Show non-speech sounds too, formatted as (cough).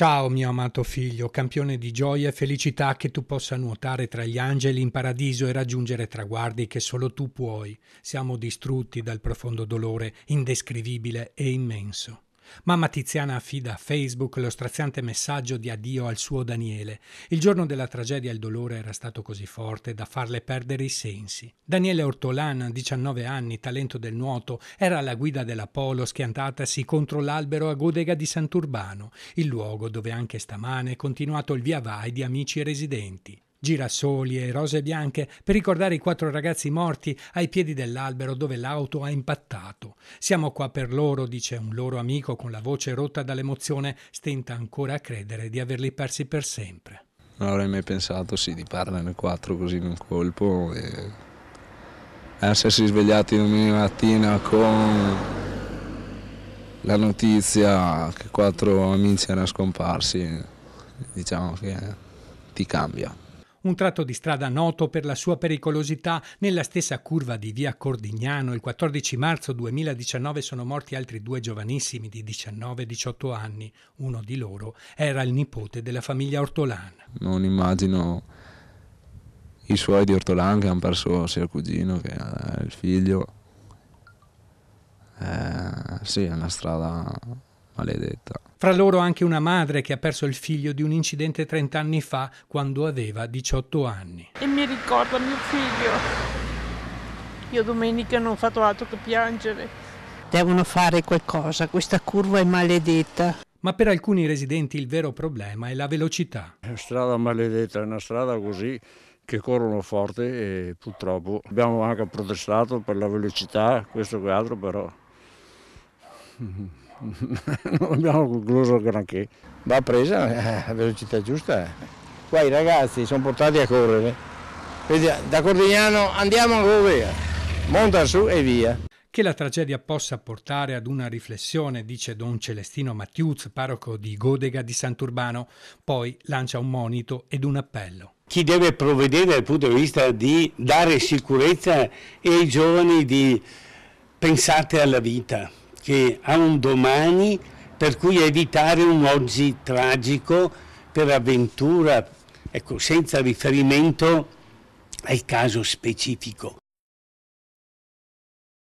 Ciao mio amato figlio, campione di gioia e felicità che tu possa nuotare tra gli angeli in paradiso e raggiungere traguardi che solo tu puoi. Siamo distrutti dal profondo dolore indescrivibile e immenso. Mamma Tiziana affida a Facebook lo straziante messaggio di addio al suo Daniele. Il giorno della tragedia il dolore era stato così forte da farle perdere i sensi. Daniele Ortolan, 19 anni, talento del nuoto, era alla guida della Polo schiantatasi contro l'albero a Godega di Sant'Urbano, il luogo dove anche stamane è continuato il via vai di amici residenti girasoli e rose bianche per ricordare i quattro ragazzi morti ai piedi dell'albero dove l'auto ha impattato. Siamo qua per loro, dice un loro amico con la voce rotta dall'emozione, stenta ancora a credere di averli persi per sempre. Non avrei mai pensato, sì, di perdere quattro così in un colpo e essersi svegliati domenica mattina con la notizia che quattro amici erano scomparsi, diciamo che ti cambia un tratto di strada noto per la sua pericolosità. Nella stessa curva di via Cordignano, il 14 marzo 2019, sono morti altri due giovanissimi di 19-18 anni. Uno di loro era il nipote della famiglia Ortolana. Non immagino i suoi di Ortolana che hanno perso sia il cugino che eh, il figlio. Eh, sì, è una strada maledetta. Fra loro anche una madre che ha perso il figlio di un incidente 30 anni fa quando aveva 18 anni. E mi ricordo mio figlio. Io domenica non ho fatto altro che piangere. Devono fare qualcosa, questa curva è maledetta. Ma per alcuni residenti il vero problema è la velocità. È una strada maledetta, è una strada così che corrono forte e purtroppo abbiamo anche protestato per la velocità, questo che altro però. (laughs) (laughs) non abbiamo concluso granché. Va presa eh, a velocità giusta. Qua eh. i ragazzi sono portati a correre. da Cordignano andiamo a via, monta su e via. Che la tragedia possa portare ad una riflessione, dice don Celestino Mattiuz, parroco di Godega di Sant'Urbano, poi lancia un monito ed un appello chi deve provvedere dal punto di vista di dare sicurezza ai giovani di pensate alla vita, che ha un domani per cui evitare un oggi tragico per avventura, ecco, senza riferimento al caso specifico.